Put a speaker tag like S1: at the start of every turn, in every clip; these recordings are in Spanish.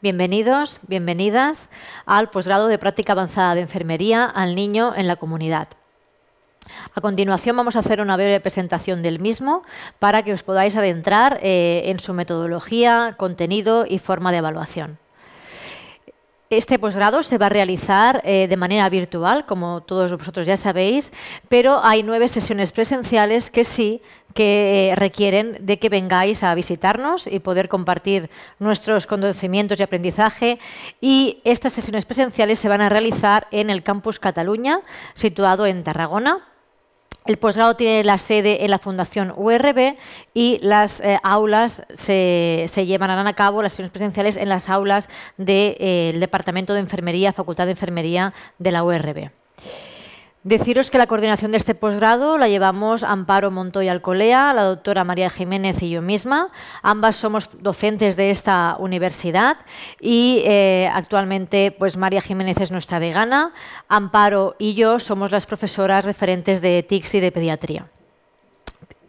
S1: Bienvenidos, bienvenidas al posgrado de práctica avanzada de enfermería al niño en la comunidad. A continuación vamos a hacer una breve presentación del mismo para que os podáis adentrar eh, en su metodología, contenido y forma de evaluación. Este posgrado se va a realizar eh, de manera virtual, como todos vosotros ya sabéis, pero hay nueve sesiones presenciales que sí que eh, requieren de que vengáis a visitarnos y poder compartir nuestros conocimientos y aprendizaje. Y estas sesiones presenciales se van a realizar en el Campus Cataluña, situado en Tarragona. El posgrado tiene la sede en la Fundación URB y las eh, aulas se, llevarán a cabo, las sesiones presenciales, en las aulas del eh, Departamento de Enfermería, Facultad de Enfermería de la URB. Deciros que la coordinación de este posgrado la llevamos Amparo Montoya Alcolea, la doctora María Jiménez y yo misma. Ambas somos docentes de esta universidad y eh, actualmente pues María Jiménez es nuestra vegana, Amparo y yo somos las profesoras referentes de TICS y de pediatría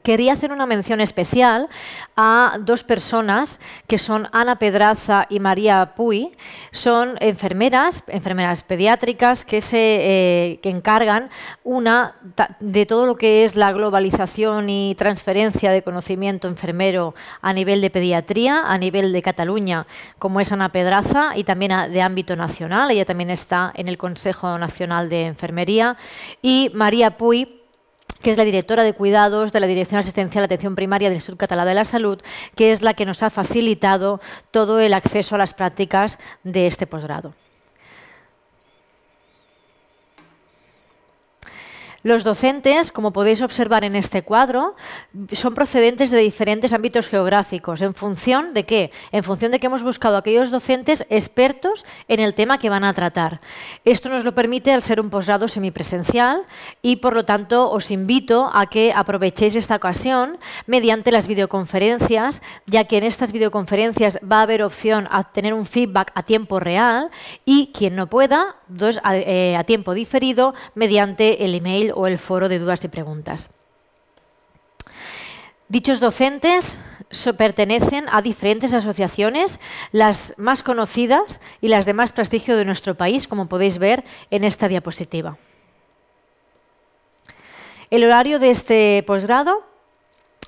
S1: quería hacer una mención especial a dos personas que son Ana Pedraza y María Puy. Son enfermeras, enfermeras pediátricas que se eh, que encargan una de todo lo que es la globalización y transferencia de conocimiento enfermero a nivel de pediatría, a nivel de Cataluña, como es Ana Pedraza, y también de ámbito nacional. Ella también está en el Consejo Nacional de Enfermería. Y María Puy, que es la directora de cuidados de la Dirección Asistencial de Atención Primaria del Instituto Catalán de la Salud, que es la que nos ha facilitado todo el acceso a las prácticas de este posgrado. Los docentes, como podéis observar en este cuadro, son procedentes de diferentes ámbitos geográficos. ¿En función de qué? En función de que hemos buscado aquellos docentes expertos en el tema que van a tratar. Esto nos lo permite al ser un posgrado semipresencial y, por lo tanto, os invito a que aprovechéis esta ocasión mediante las videoconferencias, ya que en estas videoconferencias va a haber opción a tener un feedback a tiempo real y quien no pueda, a, eh, a tiempo diferido mediante el email o el foro de dudas y preguntas. Dichos docentes pertenecen a diferentes asociaciones, las más conocidas y las de más prestigio de nuestro país, como podéis ver en esta diapositiva. El horario de este posgrado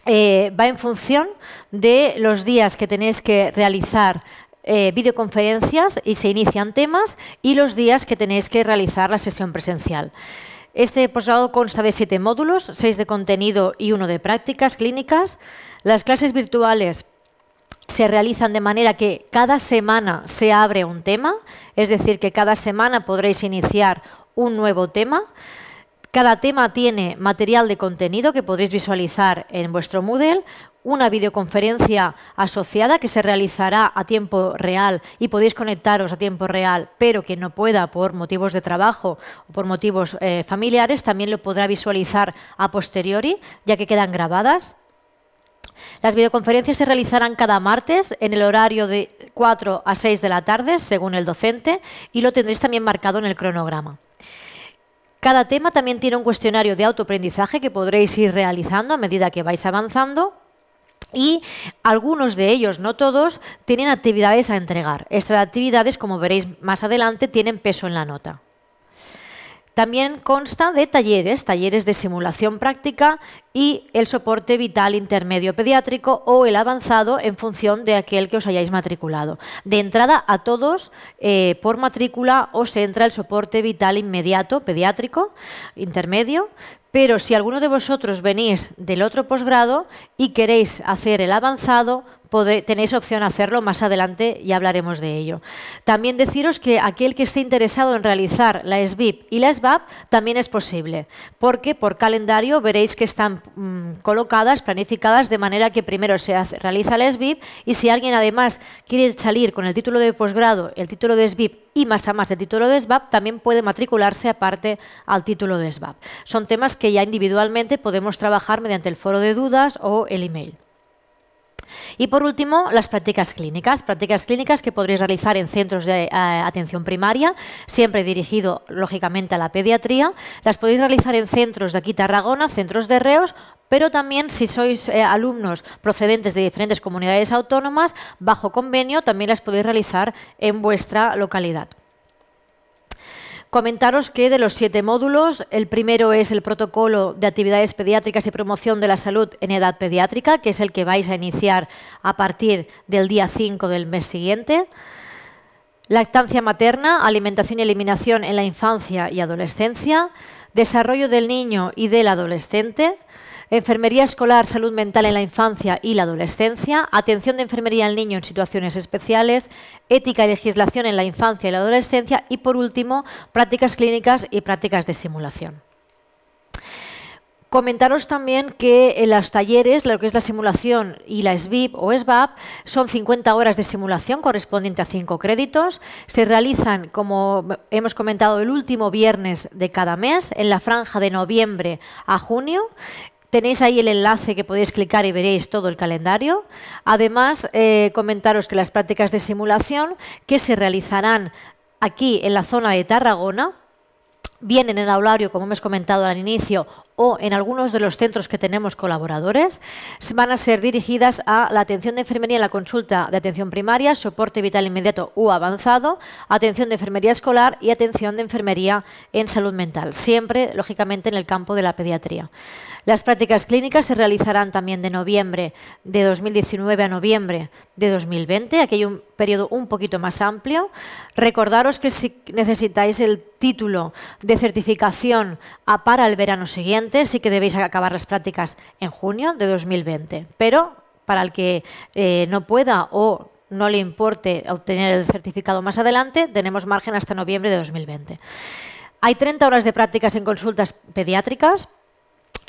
S1: eh, va en función de los días que tenéis que realizar eh, videoconferencias y se inician temas y los días que tenéis que realizar la sesión presencial. Este posgrado consta de siete módulos, seis de contenido y uno de prácticas clínicas. Las clases virtuales se realizan de manera que cada semana se abre un tema, es decir, que cada semana podréis iniciar un nuevo tema. Cada tema tiene material de contenido que podréis visualizar en vuestro Moodle, una videoconferencia asociada que se realizará a tiempo real y podéis conectaros a tiempo real, pero quien no pueda por motivos de trabajo o por motivos eh, familiares también lo podrá visualizar a posteriori, ya que quedan grabadas. Las videoconferencias se realizarán cada martes en el horario de 4 a 6 de la tarde, según el docente, y lo tendréis también marcado en el cronograma. Cada tema también tiene un cuestionario de autoaprendizaje que podréis ir realizando a medida que vais avanzando y algunos de ellos, no todos, tienen actividades a entregar. Estas actividades, como veréis más adelante, tienen peso en la nota. También consta de talleres, talleres de simulación práctica y el soporte vital intermedio pediátrico o el avanzado en función de aquel que os hayáis matriculado. De entrada a todos, eh, por matrícula os entra el soporte vital inmediato pediátrico intermedio, pero si alguno de vosotros venís del otro posgrado y queréis hacer el avanzado, tenéis opción hacerlo más adelante y hablaremos de ello. También deciros que aquel que esté interesado en realizar la SBIP y la SBAP también es posible, porque por calendario veréis que están mm, colocadas, planificadas, de manera que primero se realiza la SBIP y si alguien además quiere salir con el título de posgrado, el título de SBIP y más a más el título de SBAP, también puede matricularse aparte al título de SBAP. Son temas que ya individualmente podemos trabajar mediante el foro de dudas o el email. Y por último, las prácticas clínicas. Prácticas clínicas que podréis realizar en centros de eh, atención primaria, siempre dirigido, lógicamente, a la pediatría. Las podéis realizar en centros de aquí Tarragona, centros de reos pero también si sois eh, alumnos procedentes de diferentes comunidades autónomas, bajo convenio también las podéis realizar en vuestra localidad. Comentaros que de los siete módulos, el primero es el protocolo de actividades pediátricas y promoción de la salud en edad pediátrica, que es el que vais a iniciar a partir del día 5 del mes siguiente. Lactancia materna, alimentación y eliminación en la infancia y adolescencia, desarrollo del niño y del adolescente, Enfermería escolar, salud mental en la infancia y la adolescencia, atención de enfermería al niño en situaciones especiales, ética y legislación en la infancia y la adolescencia y, por último, prácticas clínicas y prácticas de simulación. Comentaros también que en los talleres, lo que es la simulación y la SBIP o SBAP, son 50 horas de simulación correspondiente a 5 créditos. Se realizan, como hemos comentado, el último viernes de cada mes, en la franja de noviembre a junio, Tenéis ahí el enlace que podéis clicar y veréis todo el calendario. Además, eh, comentaros que las prácticas de simulación que se realizarán aquí en la zona de Tarragona, vienen en el aulario, como hemos comentado al inicio, o en algunos de los centros que tenemos colaboradores van a ser dirigidas a la atención de enfermería en la consulta de atención primaria, soporte vital inmediato u avanzado, atención de enfermería escolar y atención de enfermería en salud mental, siempre, lógicamente, en el campo de la pediatría. Las prácticas clínicas se realizarán también de noviembre de 2019 a noviembre de 2020. Aquí hay un periodo un poquito más amplio. Recordaros que si necesitáis el título de certificación a para el verano siguiente, sí que debéis acabar las prácticas en junio de 2020, pero para el que eh, no pueda o no le importe obtener el certificado más adelante, tenemos margen hasta noviembre de 2020. Hay 30 horas de prácticas en consultas pediátricas,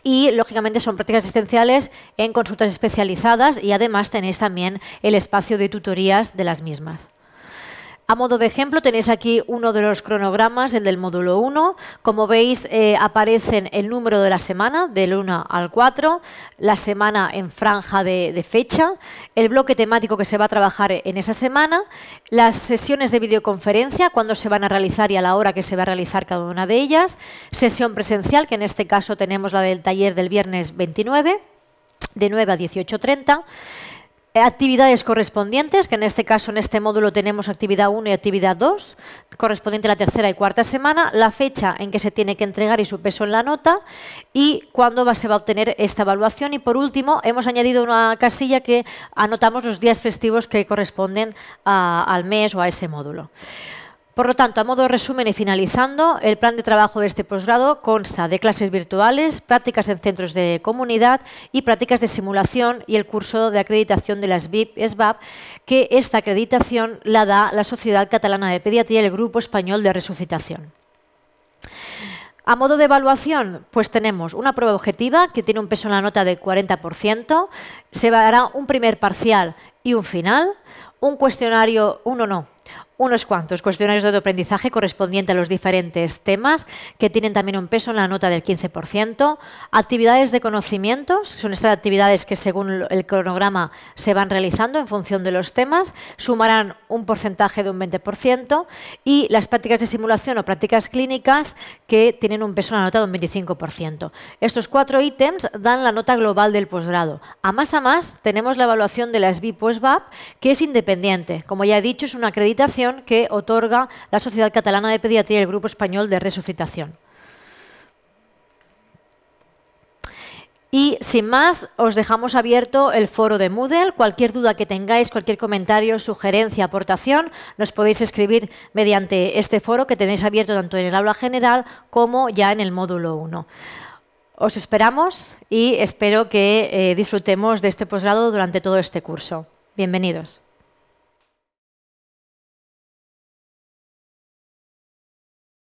S1: y lógicamente son prácticas esenciales en consultas especializadas y además tenéis también el espacio de tutorías de las mismas. A modo de ejemplo, tenéis aquí uno de los cronogramas, el del módulo 1. Como veis, eh, aparecen el número de la semana, del 1 al 4, la semana en franja de, de, fecha, el bloque temático que se va a trabajar en esa semana, las sesiones de videoconferencia, cuándo se van a realizar y a la hora que se va a realizar cada una de ellas, sesión presencial, que en este caso tenemos la del taller del viernes 29, de 9 a 18.30, actividades correspondientes, que en este caso, en este módulo, tenemos actividad 1 y actividad 2, correspondiente a la tercera y cuarta semana, la fecha en que se tiene que entregar y su peso en la nota y cuándo va, se va a obtener esta evaluación. Y por último, hemos añadido una casilla que anotamos los días festivos que corresponden al mes o a ese módulo. Por lo tanto, a modo de resumen y finalizando, el plan de trabajo de este posgrado consta de clases virtuales, prácticas en centros de comunidad y prácticas de simulación y el curso de acreditación de las BIP-SBAP, que esta acreditación la da la Sociedad Catalana de Pediatría y el Grupo Español de Resucitación. A modo de evaluación, pues tenemos una prueba objetiva que tiene un peso en la nota de 40%, se hará un primer parcial y un final, un cuestionario, uno no, unos cuantos cuestionarios de autoaprendizaje correspondiente a los diferentes temas, que tienen también un peso en la nota del 15%, actividades de conocimientos, son estas actividades que según el cronograma se van realizando en función de los temas, sumarán un porcentaje de un 20%, y las prácticas de simulación o prácticas clínicas que tienen un peso en la nota de un 25%. Estos cuatro ítems dan la nota global del posgrado. A más a más, tenemos la evaluación de la sbi pues que es independiente como ya he dicho, es una acreditación que otorga la Sociedad Catalana de Pediatría y el Grupo Español de Resucitación. Y sin más, os dejamos abierto el foro de Moodle. Cualquier duda que tengáis, cualquier comentario, sugerencia, aportación, nos podéis escribir mediante este foro que tenéis abierto tanto en el aula general como ya en el módulo 1. Os esperamos y espero que eh, disfrutemos de este posgrado durante todo este curso. Bienvenidos.